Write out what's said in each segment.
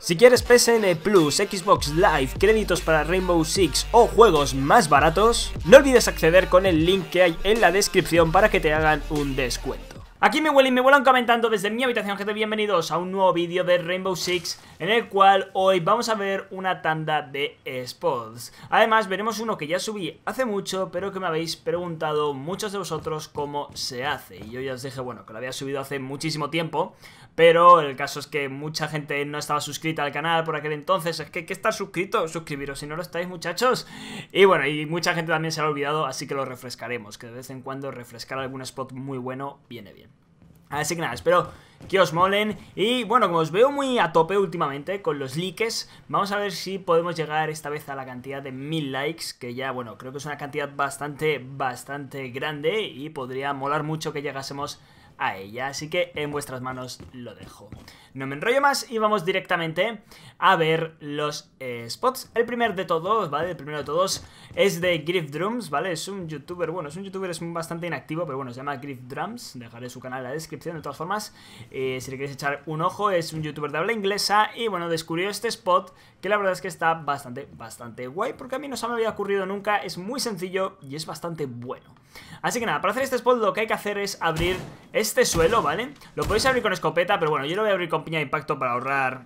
Si quieres PSN Plus, Xbox Live, créditos para Rainbow Six o juegos más baratos, no olvides acceder con el link que hay en la descripción para que te hagan un descuento. Aquí me huelen me vuelan comentando desde mi habitación gente, bienvenidos a un nuevo vídeo de Rainbow Six En el cual hoy vamos a ver una tanda de spots Además veremos uno que ya subí hace mucho pero que me habéis preguntado muchos de vosotros cómo se hace Y yo ya os dije, bueno, que lo había subido hace muchísimo tiempo Pero el caso es que mucha gente no estaba suscrita al canal por aquel entonces Es que hay que estar suscrito, suscribiros si no lo estáis muchachos Y bueno, y mucha gente también se ha olvidado así que lo refrescaremos Que de vez en cuando refrescar algún spot muy bueno viene bien Así que nada, espero que os molen y bueno, como os veo muy a tope últimamente con los likes, vamos a ver si podemos llegar esta vez a la cantidad de mil likes, que ya bueno, creo que es una cantidad bastante, bastante grande y podría molar mucho que llegásemos a a ella. Así que en vuestras manos lo dejo. No me enrollo más y vamos directamente a ver los eh, spots. El primer de todos, ¿vale? El primero de todos es de Griff Drums, ¿vale? Es un youtuber, bueno, es un youtuber es bastante inactivo, pero bueno, se llama Griff Drums. Dejaré su canal en la descripción de todas formas. Eh, si le queréis echar un ojo, es un youtuber de habla inglesa y bueno, descubrió este spot que la verdad es que está bastante, bastante guay porque a mí no se me había ocurrido nunca, es muy sencillo y es bastante bueno. Así que nada, para hacer este spot lo que hay que hacer es abrir este este suelo, ¿vale? Lo podéis abrir con escopeta, pero bueno, yo lo voy a abrir con piña de impacto para ahorrar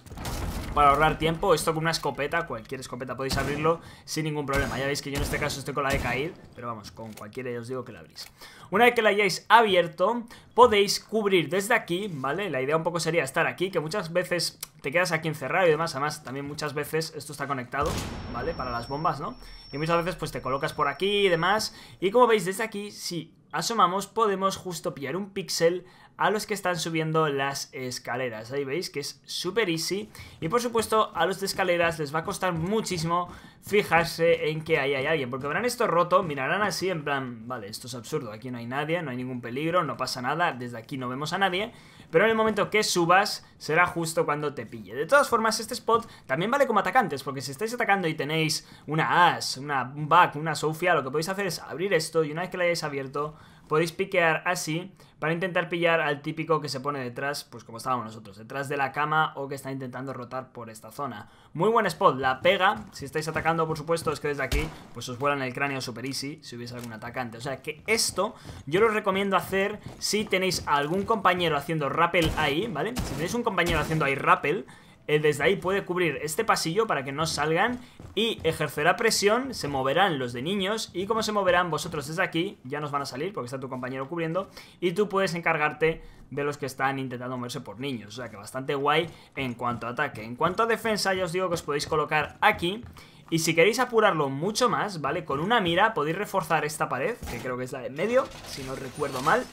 para ahorrar tiempo. Esto con una escopeta, cualquier escopeta podéis abrirlo sin ningún problema. Ya veis que yo en este caso estoy con la de caer, pero vamos, con cualquiera ya os digo que la abrís. Una vez que la hayáis abierto, podéis cubrir desde aquí, ¿vale? La idea un poco sería estar aquí, que muchas veces te quedas aquí encerrado y demás. Además, también muchas veces esto está conectado, ¿vale? Para las bombas, ¿no? Y muchas veces pues te colocas por aquí y demás. Y como veis, desde aquí, sí asomamos, podemos justo pillar un pixel a los que están subiendo las escaleras. Ahí veis que es súper easy. Y por supuesto, a los de escaleras les va a costar muchísimo fijarse en que ahí hay alguien. Porque verán esto roto, mirarán así en plan, vale, esto es absurdo, aquí no hay nadie, no hay ningún peligro, no pasa nada, desde aquí no vemos a nadie. Pero en el momento que subas, será justo cuando te pille. De todas formas, este spot también vale como atacantes, porque si estáis atacando y tenéis una as, una back, una sofia, lo que podéis hacer es abrir esto y una vez que la hayáis abierto, podéis piquear así para intentar pillar al típico que se pone detrás, pues como estábamos nosotros, detrás de la cama o que está intentando rotar por esta zona. Muy buen spot, la pega, si estáis atacando por supuesto es que desde aquí pues os vuelan el cráneo super easy si hubiese algún atacante. O sea que esto yo lo recomiendo hacer si tenéis algún compañero haciendo rappel ahí, ¿vale? Si tenéis un compañero haciendo ahí rappel, eh, desde ahí puede cubrir este pasillo para que no salgan y ejercerá presión, se moverán los de niños y como se moverán vosotros desde aquí, ya nos van a salir porque está tu compañero cubriendo y tú puedes encargarte de los que están intentando moverse por niños, o sea que bastante guay en cuanto a ataque. En cuanto a defensa ya os digo que os podéis colocar aquí y si queréis apurarlo mucho más, ¿vale? Con una mira podéis reforzar esta pared, que creo que es la de en medio, si no recuerdo mal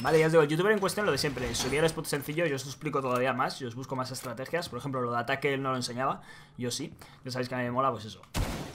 Vale, ya os digo, el youtuber en cuestión lo de siempre Subir spot sencillo, yo os explico todavía más Yo os busco más estrategias, por ejemplo, lo de ataque él no lo enseñaba Yo sí, ya sabéis que a mí me mola, pues eso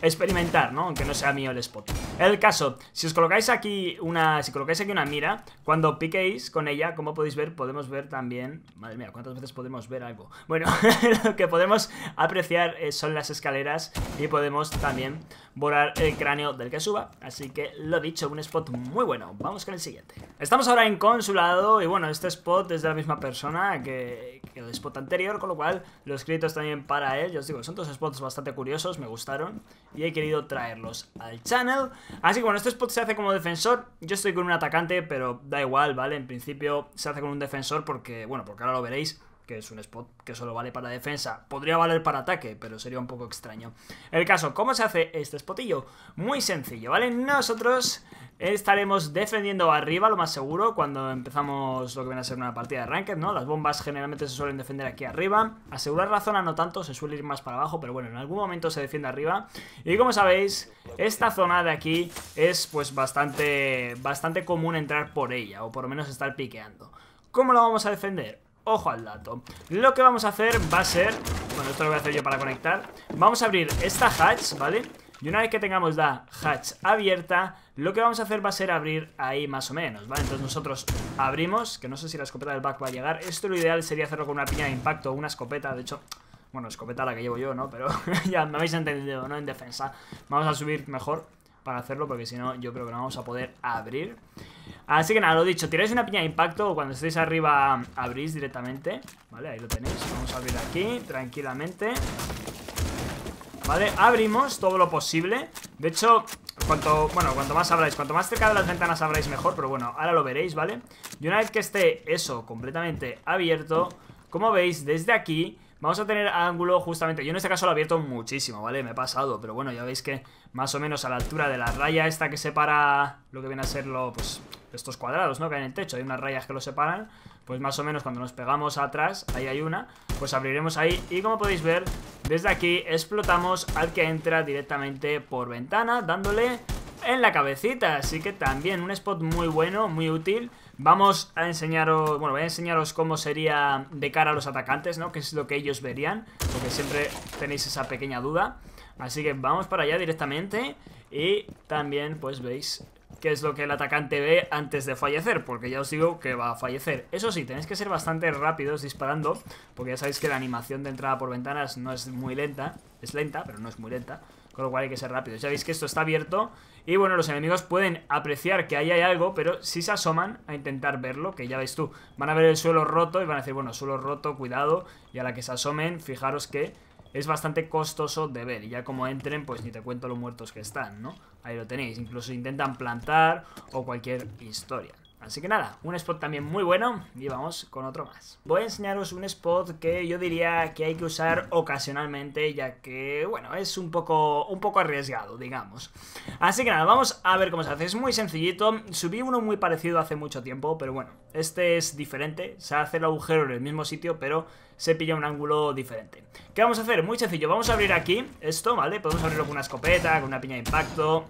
experimentar, ¿no? Aunque no sea mío el spot. El caso, si os colocáis aquí una, si colocáis aquí una mira, cuando piquéis con ella, como podéis ver, podemos ver también, madre mía, cuántas veces podemos ver algo. Bueno, lo que podemos apreciar eh, son las escaleras y podemos también volar el cráneo del que suba, así que lo dicho, un spot muy bueno. Vamos con el siguiente. Estamos ahora en consulado y bueno, este spot es de la misma persona que el spot anterior, con lo cual los créditos también para él, yo os digo, son dos spots bastante curiosos, me gustaron y he querido traerlos al channel. Así que bueno, este spot se hace como defensor, yo estoy con un atacante, pero da igual, ¿vale? En principio se hace con un defensor porque, bueno, porque ahora lo veréis, que es un spot que solo vale para defensa. Podría valer para ataque, pero sería un poco extraño. El caso, ¿cómo se hace este spotillo? Muy sencillo, ¿vale? Nosotros estaremos defendiendo arriba, lo más seguro, cuando empezamos lo que viene a ser una partida de ranked, ¿no? Las bombas generalmente se suelen defender aquí arriba. Asegurar la zona no tanto, se suele ir más para abajo, pero bueno, en algún momento se defiende arriba. Y como sabéis, esta zona de aquí es pues bastante, bastante común entrar por ella, o por lo menos estar piqueando. ¿Cómo la vamos a defender? Ojo al dato Lo que vamos a hacer va a ser Bueno, esto lo voy a hacer yo para conectar Vamos a abrir esta hatch, ¿vale? Y una vez que tengamos la hatch abierta Lo que vamos a hacer va a ser abrir ahí más o menos, ¿vale? Entonces nosotros abrimos Que no sé si la escopeta del back va a llegar Esto lo ideal sería hacerlo con una piña de impacto O una escopeta, de hecho bueno, escopeta la que llevo yo, ¿no? Pero ya me habéis entendido, ¿no? En defensa Vamos a subir mejor para hacerlo porque si no yo creo que no vamos a poder abrir. Así que nada, lo dicho, tiráis una piña de impacto o cuando estéis arriba abrís directamente. Vale, ahí lo tenéis. Vamos a abrir aquí tranquilamente. Vale, abrimos todo lo posible. De hecho, cuanto, bueno, cuanto más abráis, cuanto más cerca de las ventanas abráis mejor, pero bueno, ahora lo veréis, ¿vale? Y una vez que esté eso completamente abierto, como veis, desde aquí Vamos a tener ángulo justamente, yo en este caso lo he abierto muchísimo, ¿vale? Me he pasado, pero bueno, ya veis que más o menos a la altura de la raya esta que separa lo que viene a ser lo, pues, estos cuadrados, ¿no? Que en el techo, hay unas rayas que lo separan, pues más o menos cuando nos pegamos atrás, ahí hay una, pues abriremos ahí y como podéis ver, desde aquí explotamos al que entra directamente por ventana, dándole en la cabecita, así que también un spot muy bueno, muy útil Vamos a enseñaros, bueno, voy a enseñaros cómo sería de cara a los atacantes, ¿no? Que es lo que ellos verían, porque siempre tenéis esa pequeña duda. Así que vamos para allá directamente y también pues veis qué es lo que el atacante ve antes de fallecer, porque ya os digo que va a fallecer. Eso sí, tenéis que ser bastante rápidos disparando, porque ya sabéis que la animación de entrada por ventanas no es muy lenta, es lenta, pero no es muy lenta. Con lo cual hay que ser rápido. Ya veis que esto está abierto. Y bueno, los enemigos pueden apreciar que ahí hay algo, pero si se asoman a intentar verlo, que ya veis tú, van a ver el suelo roto y van a decir, bueno, suelo roto, cuidado. Y a la que se asomen, fijaros que es bastante costoso de ver. Y ya como entren, pues ni te cuento los muertos que están, ¿no? Ahí lo tenéis. Incluso intentan plantar o cualquier historia. Así que nada, un spot también muy bueno y vamos con otro más. Voy a enseñaros un spot que yo diría que hay que usar ocasionalmente ya que, bueno, es un poco, un poco arriesgado, digamos. Así que nada, vamos a ver cómo se hace. Es muy sencillito, subí uno muy parecido hace mucho tiempo, pero bueno, este es diferente. Se hace el agujero en el mismo sitio, pero se pilla un ángulo diferente. ¿Qué vamos a hacer? Muy sencillo, vamos a abrir aquí esto, ¿vale? Podemos abrirlo con una escopeta, con una piña de impacto,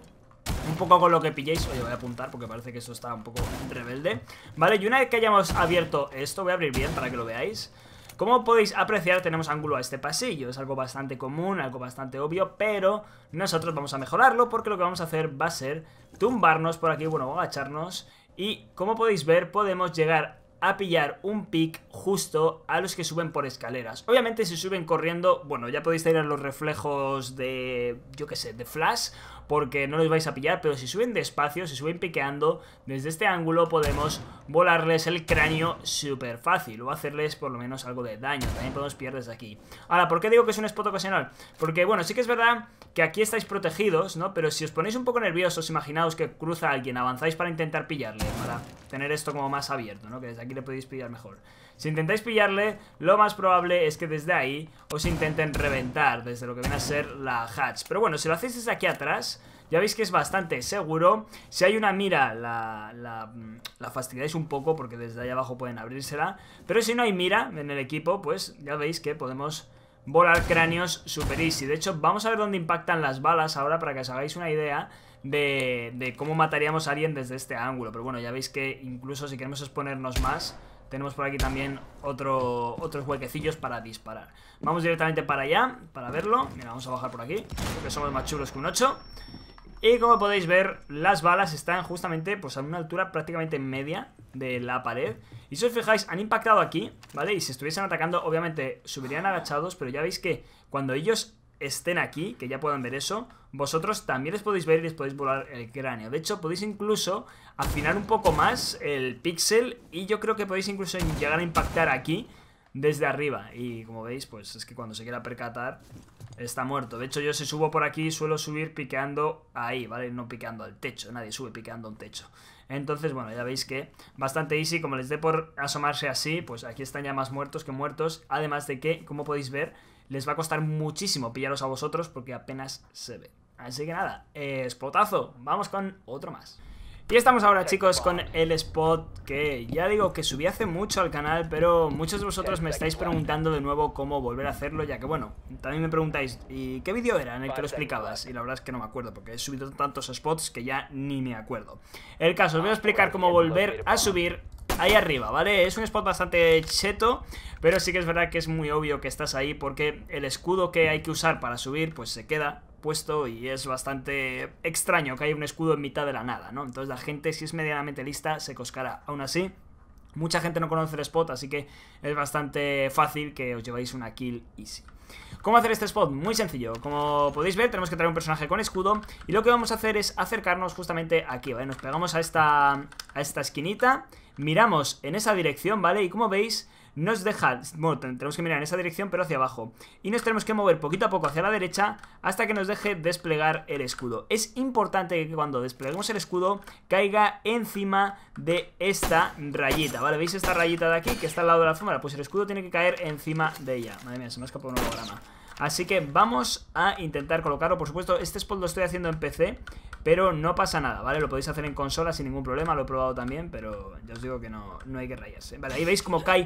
un poco con lo que pilléis. Oye, voy a apuntar porque parece que eso está un poco rebelde. Vale, y una vez que hayamos abierto esto, voy a abrir bien para que lo veáis. Como podéis apreciar, tenemos ángulo a este pasillo. Es algo bastante común, algo bastante obvio, pero nosotros vamos a mejorarlo porque lo que vamos a hacer va a ser tumbarnos por aquí, bueno, agacharnos. Y como podéis ver, podemos llegar a pillar un pick justo a los que suben por escaleras. Obviamente si suben corriendo, bueno, ya podéis tener los reflejos de, yo qué sé, de flash, porque no los vais a pillar, pero si suben despacio, si suben piqueando, desde este ángulo podemos volarles el cráneo súper fácil, o hacerles por lo menos algo de daño, también podemos pillar desde aquí. Ahora, ¿por qué digo que es un spot ocasional? Porque, bueno, sí que es verdad que aquí estáis protegidos, ¿no? Pero si os ponéis un poco nerviosos, imaginaos que cruza alguien, avanzáis para intentar pillarle, para tener esto como más abierto, ¿no? Que desde aquí le podéis pillar mejor. Si intentáis pillarle, lo más probable es que desde ahí os intenten reventar desde lo que viene a ser la hatch. Pero bueno, si lo hacéis desde aquí atrás, ya veis que es bastante seguro. Si hay una mira, la, la, un poco porque desde ahí abajo pueden abrírsela. Pero si no hay mira en el equipo, pues ya veis que podemos volar cráneos super easy. De hecho, vamos a ver dónde impactan las balas ahora para que os hagáis una idea de, cómo mataríamos a alguien desde este ángulo. Pero bueno, ya veis que incluso si queremos exponernos más, tenemos por aquí también otro, otros huequecillos para disparar. Vamos directamente para allá, para verlo. Mira, vamos a bajar por aquí, porque somos más chulos que un 8. Y como podéis ver, las balas están justamente pues a una altura prácticamente media de la pared. Y si os fijáis, han impactado aquí, ¿vale? Y si estuviesen atacando, obviamente subirían agachados, pero ya veis que cuando ellos estén aquí, que ya puedan ver eso, vosotros también les podéis ver y les podéis volar el cráneo. De hecho, podéis incluso afinar un poco más el pixel y yo creo que podéis incluso llegar a impactar aquí desde arriba. Y como veis, pues es que cuando se quiera percatar está muerto. De hecho, yo se subo por aquí suelo subir piqueando ahí, ¿vale? No piqueando al techo, nadie sube piqueando un techo. Entonces, bueno, ya veis que bastante easy, como les dé por asomarse así, pues aquí están ya más muertos que muertos, además de que, como podéis ver, les va a costar muchísimo pillaros a vosotros porque apenas se ve. Así que nada, explotazo, eh, vamos con otro más. Y estamos ahora chicos con el spot que ya digo que subí hace mucho al canal, pero muchos de vosotros me estáis preguntando de nuevo cómo volver a hacerlo, ya que bueno, también me preguntáis, ¿y qué vídeo era en el que lo explicabas? Y la verdad es que no me acuerdo, porque he subido tantos spots que ya ni me acuerdo. El caso, os voy a ah, explicar pues cómo volver a subir ahí arriba, ¿vale? Es un spot bastante cheto, pero sí que es verdad que es muy obvio que estás ahí porque el escudo que hay que usar para subir pues se queda puesto y es bastante extraño que haya un escudo en mitad de la nada, ¿no? Entonces la gente, si es medianamente lista, se coscará. Aún así, mucha gente no conoce el spot, así que es bastante fácil que os lleváis una kill easy. ¿Cómo hacer este spot? Muy sencillo, como podéis ver tenemos que traer un personaje con escudo y lo que vamos a hacer es acercarnos justamente aquí, ¿vale? Nos pegamos a esta, a esta esquinita, miramos en esa dirección, ¿vale? Y como veis nos deja, bueno, tenemos que mirar en esa dirección, pero hacia abajo. Y nos tenemos que mover poquito a poco hacia la derecha hasta que nos deje desplegar el escudo. Es importante que cuando despleguemos el escudo caiga encima de esta rayita, ¿vale? ¿Veis esta rayita de aquí que está al lado de la alfombra? Pues el escudo tiene que caer encima de ella. Madre mía, se me ha escapado un programa Así que vamos a intentar colocarlo Por supuesto, este spot lo estoy haciendo en PC pero no pasa nada, ¿vale? Lo podéis hacer en consola sin ningún problema, lo he probado también, pero ya os digo que no, no hay que rayarse. ¿eh? Vale, ahí veis como cae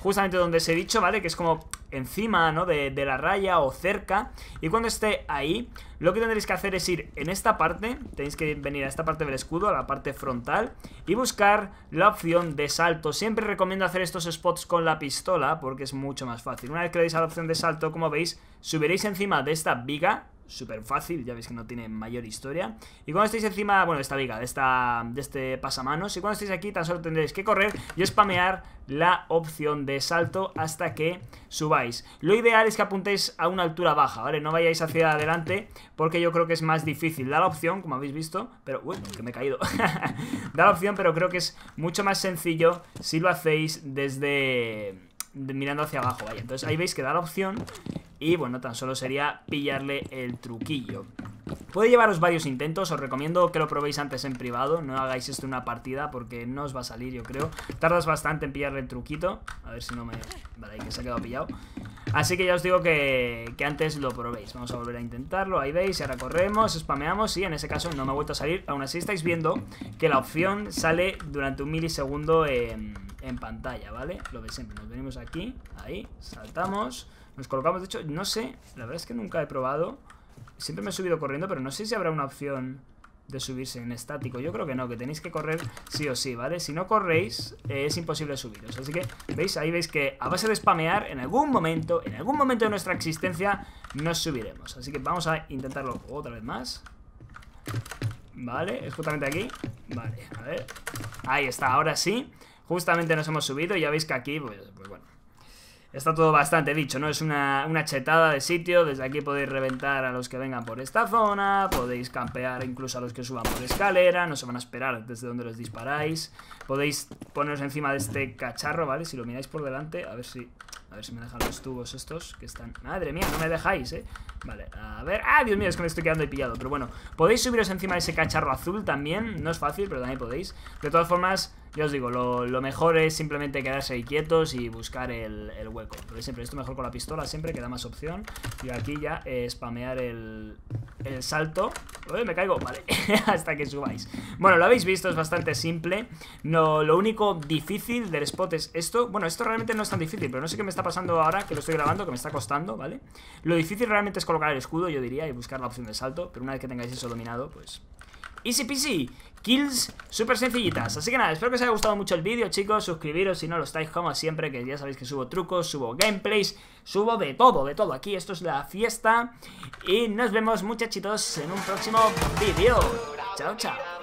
justamente donde os he dicho, ¿vale? Que es como encima, ¿no? De, la raya o cerca. Y cuando esté ahí, lo que tendréis que hacer es ir en esta parte, tenéis que venir a esta parte del escudo, a la parte frontal, y buscar la opción de salto. Siempre recomiendo hacer estos spots con la pistola porque es mucho más fácil. Una vez que le deis a la opción de salto, como veis, subiréis encima de esta viga súper fácil, ya veis que no tiene mayor historia. Y cuando estáis encima, bueno, de esta viga, de, esta, de este pasamanos, y cuando estáis aquí tan solo tendréis que correr y spamear la opción de salto hasta que subáis. Lo ideal es que apuntéis a una altura baja, ¿vale? No vayáis hacia adelante porque yo creo que es más difícil. Da la opción, como habéis visto, pero... Uy, que me he caído. da la opción, pero creo que es mucho más sencillo si lo hacéis desde... mirando hacia abajo, vaya. Entonces ahí veis que da la opción y bueno, tan solo sería pillarle el truquillo. Puede llevaros varios intentos, os recomiendo que lo probéis antes en privado, no hagáis esto en una partida porque no os va a salir yo creo. Tardas bastante en pillarle el truquito, a ver si no me... Vale, que se ha quedado pillado. Así que ya os digo que, que, antes lo probéis. Vamos a volver a intentarlo, ahí veis, y ahora corremos, spameamos y en ese caso no me ha vuelto a salir. Aún así estáis viendo que la opción sale durante un milisegundo... en en pantalla, ¿vale? Lo de siempre, nos venimos aquí, ahí, saltamos, nos colocamos, de hecho, no sé, la verdad es que nunca he probado, siempre me he subido corriendo, pero no sé si habrá una opción de subirse en estático, yo creo que no, que tenéis que correr sí o sí, ¿vale? Si no corréis, eh, es imposible subiros, así que, ¿veis? Ahí veis que a base de spamear, en algún momento, en algún momento de nuestra existencia, nos subiremos, así que vamos a intentarlo otra vez más, ¿vale? Es justamente aquí, vale, a ver, ahí está, ahora sí, Justamente nos hemos subido y ya veis que aquí, pues, pues, bueno, está todo bastante dicho, ¿no? Es una, una, chetada de sitio, desde aquí podéis reventar a los que vengan por esta zona, podéis campear incluso a los que suban por escalera, no se van a esperar desde donde los disparáis, podéis poneros encima de este cacharro, ¿vale? Si lo miráis por delante, a ver si... A ver si me dejan los tubos estos que están... Madre mía, no me dejáis, ¿eh? Vale, a ver... ¡Ah, Dios mío! Es que me estoy quedando pillado Pero bueno, podéis subiros encima de ese cacharro azul también No es fácil, pero también podéis De todas formas, ya os digo, lo, mejor es simplemente quedarse ahí quietos y buscar el, hueco Pero siempre, esto mejor con la pistola siempre, queda más opción Y aquí ya eh, spamear el, el salto Uy, me caigo! Vale, hasta que subáis Bueno, lo habéis visto, es bastante simple no, Lo único difícil del spot es esto Bueno, esto realmente no es tan difícil Pero no sé qué me está pasando ahora que lo estoy grabando, que me está costando, ¿vale? Lo difícil realmente es colocar el escudo, yo diría, y buscar la opción de salto. Pero una vez que tengáis eso dominado, pues... Easy peasy, kills súper sencillitas Así que nada, espero que os haya gustado mucho el vídeo chicos Suscribiros si no lo estáis como siempre Que ya sabéis que subo trucos, subo gameplays Subo de todo, de todo Aquí esto es la fiesta Y nos vemos muchachitos en un próximo vídeo Chao, chao